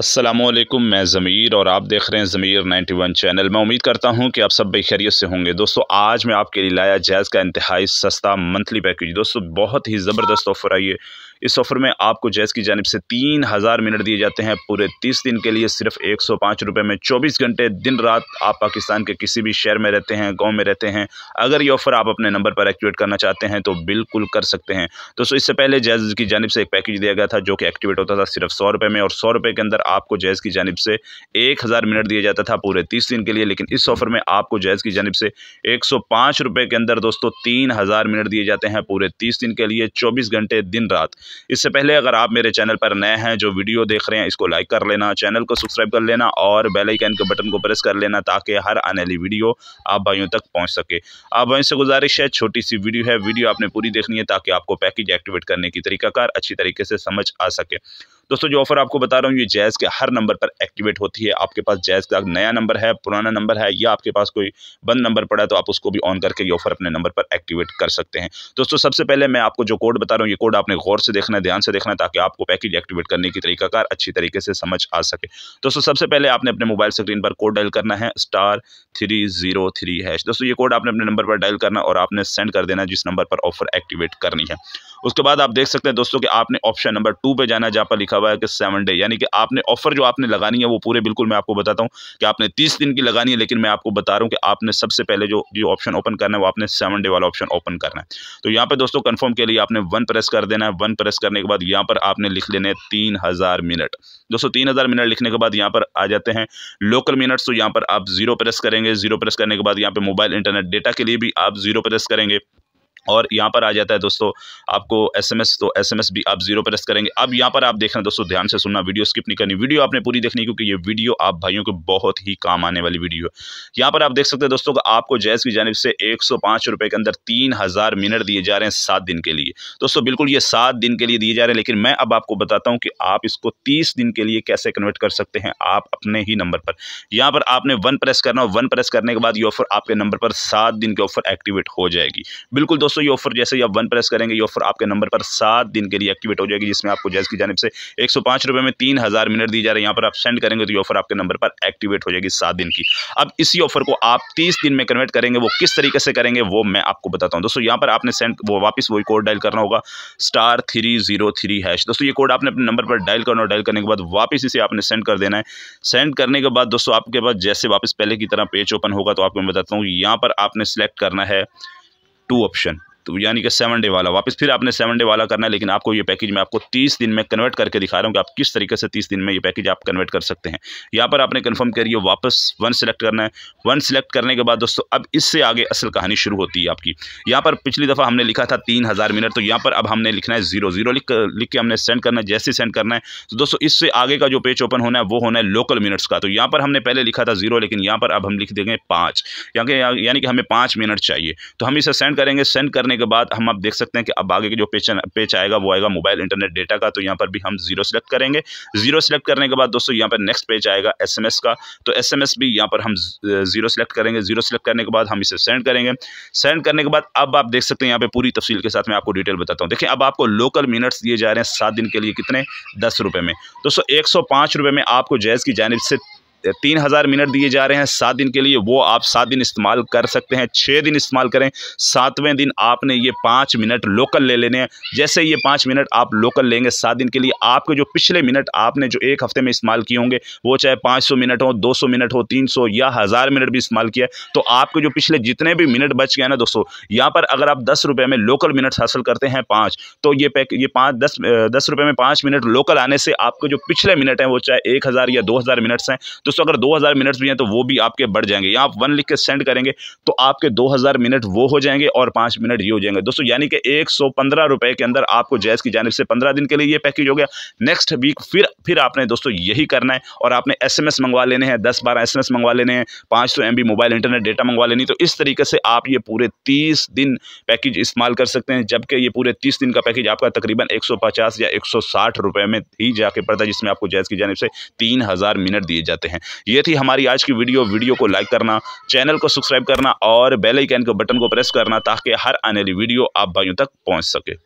असलम मैं ज़मीर और आप देख रहे हैं ज़मीर 91 चैनल मैं उम्मीद करता हूं कि आप सब भाई खैरियत से होंगे दोस्तों आज मैं आपके लिए लाया जैज़ का इंतहाई सस्ता मंथली पैकेज दोस्तों बहुत ही ज़बरदस्त ऑफर आई है इस ऑफ़र में आपको जैस की जानब से तीन हज़ार मिनट दिए जाते हैं पूरे तीस दिन के लिए सिर्फ एक सौ पाँच रुपये में चौबीस घंटे दिन रात आप पाकिस्तान के किसी भी शहर में रहते हैं गाँव में रहते हैं अगर ये ऑफ़र आप अपने नंबर पर एक्टिवेट करना चाहते हैं तो बिल्कुल कर सकते हैं दोस्तों इससे पहले जैज़ की जानब से एक पैकेज दिया गया था जो कि एक्टिवेट होता था सिर्फ सौ रुपये में और सौ रुपये के अंदर आपको जैज़ की जानब से एक हज़ार मिनट दिया जाता था पूरे तीस दिन के लिए लेकिन इस ऑफ़र में आपको जैज़ की जानब से एक सौ पाँच रुपये के अंदर दोस्तों तीन हज़ार मिनट दिए जाते हैं पूरे तीस दिन के लिए चौबीस घंटे दिन रात इससे पहले अगर आप मेरे चैनल पर नए हैं जो वीडियो देख रहे हैं इसको लाइक कर लेना चैनल को सब्सक्राइब कर लेना और बेलाइकन के बटन को प्रेस कर लेना ताकि हर आने वाली वीडियो आप भाइयों तक पहुँच सके आप भाइयों से गुजारिश है छोटी सी वीडियो है वीडियो आपने पूरी देखनी है ताकि आपको पैकेज एक्टिवेट करने की तरीकाकार अच्छी तरीके से समझ आ सके दोस्तों जो ऑफ़र आपको बता रहा हूँ ये जैज़ के हर नंबर पर एक्टिवेट होती है आपके पास जैज़ का नया नंबर है पुराना नंबर है या आपके पास कोई बंद नंबर पड़ा है तो आप उसको भी ऑन करके ये ऑफ़र अपने नंबर पर एक्टिवेट कर सकते हैं दोस्तों सबसे पहले मैं आपको जो कोड बता रहा हूँ ये कोड आपने गौर से देखना है ध्यान से देखना है ताकि आपको पैकेज एक्टिवेट करने की तरीकाकार अच्छी तरीके से समझ आ सके दोस्तों सबसे पहले आपने अपने मोबाइल स्क्रीन पर कोड डायल करना है स्टार थ्री जीरो थ्री दोस्तों ये कोड आपने अपने नंबर पर डायल करना और आपने सेंड कर देना जिस नंबर पर ऑफ़र एक्टिवेट करनी है उसके बाद आप देख सकते हैं दोस्तों कि आपने ऑप्शन नंबर टू पर जाना जहाँ पर लिखा लिखा हुआ है कि सेवन डे यानी कि आपने ऑफर जो आपने लगानी है वो पूरे बिल्कुल मैं आपको बताता हूँ कि आपने तीस दिन की लगानी है लेकिन मैं आपको बता रहा हूँ कि आपने सबसे पहले जो जो ऑप्शन ओपन करना है वो आपने सेवन डे वाला ऑप्शन ओपन करना है तो यहाँ पर दोस्तों कन्फर्म के लिए आपने वन प्रेस कर देना है वन प्रेस करने के बाद यहाँ पर आपने लिख लेने तीन हज़ार मिनट दोस्तों तीन हज़ार मिनट लिखने के बाद यहाँ पर आ जाते हैं लोकल मिनट्स तो यहाँ पर आप जीरो प्रेस करेंगे जीरो प्रेस करने के बाद यहाँ पर मोबाइल इंटरनेट डेटा के लिए भी आप जीरो प्रेस करेंगे और यहाँ पर आ जाता है दोस्तों आपको एसएमएस तो एसएमएस भी आप जीरो प्रेस करेंगे अब यहाँ पर आप देख रहे हैं दोस्तों ध्यान से सुनना वीडियो स्किप नहीं करनी वीडियो आपने पूरी देखनी क्योंकि ये वीडियो आप भाइयों को बहुत ही काम आने वाली वीडियो है यहाँ पर आप देख सकते हैं दोस्तों आपको जैस की जानब से एक रुपए के अंदर तीन मिनट दिए जा रहे हैं सात दिन के लिए दोस्तों बिल्कुल ये सात दिन के लिए दिए जा रहे हैं लेकिन मैं अब आपको बताता हूँ कि आप इसको तीस दिन के लिए कैसे कन्वर्ट कर सकते हैं आप अपने ही नंबर पर यहाँ पर आपने वन प्रेस करना वन प्रेस करने के बाद ये ऑफर आपके नंबर पर सात दिन की ऑफर एक्टिवेट हो जाएगी बिल्कुल दोस्तों ये ऑफर जैसे ही आप वन प्रेस करेंगे ये ऑफर आपके नंबर पर सात दिन के लिए एक्टिवेट हो जाएगी जिसमें आपको जैज़ की जानब से एक सौ में तीन हज़ार मिनट दी जा रही है यहाँ पर आप सेंड करेंगे तो ये ऑफर आपके नंबर पर एक्टिवेट हो जाएगी सात दिन की अब इसी ऑफर को आप तीस दिन में कन्वर्ट करेंगे वो किस तरीके से करेंगे वो मैं आपको बताता हूँ दोस्तों यहाँ पर आपने सेंड वो वापस वही कोड डायल करना होगा स्टार हैश दोस्तों ये कोड आपने अपने नंबर पर डायल करना और डायल करने के बाद वापस इसे आपने सेंड कर देना है सेंड करने के बाद दोस्तों आपके पास जैसे वापस पहले की तरह पेज ओपन होगा तो आपको मैं बताता हूँ यहाँ पर आपने सेलेक्ट करना है 2 option तो यानी कि सेवन डे वाला वापस फिर आपने सेवन डे वाला करना है लेकिन आपको ये पैकेज मैं आपको तीस दिन में कन्वर्ट करके दिखा रहा हूँ कि आप किस तरीके से तीस दिन में ये पैकेज आप कन्वर्ट कर सकते हैं यहाँ पर आपने कन्फर्म करिए वापस वन सेलेक्ट करना है वन सेलेक्ट करने के बाद दोस्तों अब इससे आगे असल कहानी शुरू होती है आपकी यहाँ पर पिछली दफ़ा हमने लिखा था तीन हज़ार मिनट तो यहाँ पर अब हमने लिखना है जीरो जीरो लिख लिख के हमने सेंड करना है जैसे सेंड करना है तो दोस्तों इससे आगे का जो पेज ओपन होना है वो होना है लोकल मिनट्स का तो यहाँ पर हमने पहले लिखा था जीरो लेकिन यहाँ पर अब हम लिख देंगे पाँच यानी कि हमें पाँच मिनट चाहिए तो हम इसे सेंड करेंगे सेंड करने करने के बाद हम आप देख सकते हैं कि अब आगे के जो पेज पेज आएगा वो आएगा मोबाइल इंटरनेट डेटा का तो यहाँ पर भी हम जीरो सेलेक्ट करेंगे जीरो सेलेक्ट करने के बाद दोस्तों यहाँ पर नेक्स्ट पेज आएगा एस का तो एस भी यहाँ पर हम जीरो सेलेक्ट करेंगे जीरो सेलेक्ट करने के बाद हम इसे सेंड करेंगे सेंड करने के बाद अब आप देख सकते हैं यहाँ पर पूरी तफसील के साथ मैं आपको डिटेल बताता हूँ देखिए अब आपको लोकल मिनट्स दिए जा रहे हैं सात दिन के लिए कितने दस रुपये में दोस्तों एक में आपको जैज़ की जानब से तीन हज़ार मिनट दिए जा रहे हैं सात दिन के लिए वो आप सात दिन इस्तेमाल कर सकते हैं छः दिन इस्तेमाल करें सातवें दिन आपने ये पाँच मिनट लोकल ले लेने हैं जैसे ये पाँच मिनट आप लोकल लेंगे सात दिन के लिए आपके जो पिछले मिनट आपने जो एक हफ्ते में इस्तेमाल किए होंगे वो चाहे पाँच मिनट हो दो मिनट हो तीन या हज़ार मिनट भी इस्तेमाल किया तो आपके जो पिछले जितने भी मिनट बच गए ना दोस्तों यहाँ पर अगर आप दस में लोकल मिनट हासिल करते हैं पाँच तो ये पैक ये पाँच दस दस रुपये में पाँच मिनट लोकल आने से आपके जो पिछले मिनट हैं वो चाहे एक हज़ार या दो हज़ार मिनट्स हैं तो दोस्तों अगर 2000 मिनट्स भी हैं तो वो भी आपके बढ़ जाएंगे यहाँ आप वन लिख के सेंड करेंगे तो आपके 2000 मिनट वो हो जाएंगे और पाँच मिनट ये हो जाएंगे दोस्तों यानी कि एक रुपए के अंदर आपको जैस की जानब से पंद्रह दिन के लिए ये पैकेज हो गया नेक्स्ट वीक फिर फिर आपने दोस्तों यही करना है और आपने एस मंगवा लेने हैं दस बारह एस मंगवा लेने हैं पाँच सौ मोबाइल इंटरनेट डेटा मंगवा लेनी तो इस तरीके से आप ये पूरे तीस दिन पैकेज इस्तेमाल कर सकते हैं जबकि ये पूरे तीस दिन का पैकेज आपका तकरीबन एक या एक रुपए में ही जाके पड़ता है जिसमें आपको जैज़ की जानब से तीन हजार मिनट दिए जाते हैं ये थी हमारी आज की वीडियो वीडियो को लाइक करना चैनल को सब्सक्राइब करना और बेल आइकन के बटन को प्रेस करना ताकि हर आने वाली वीडियो आप भाइयों तक पहुँच सके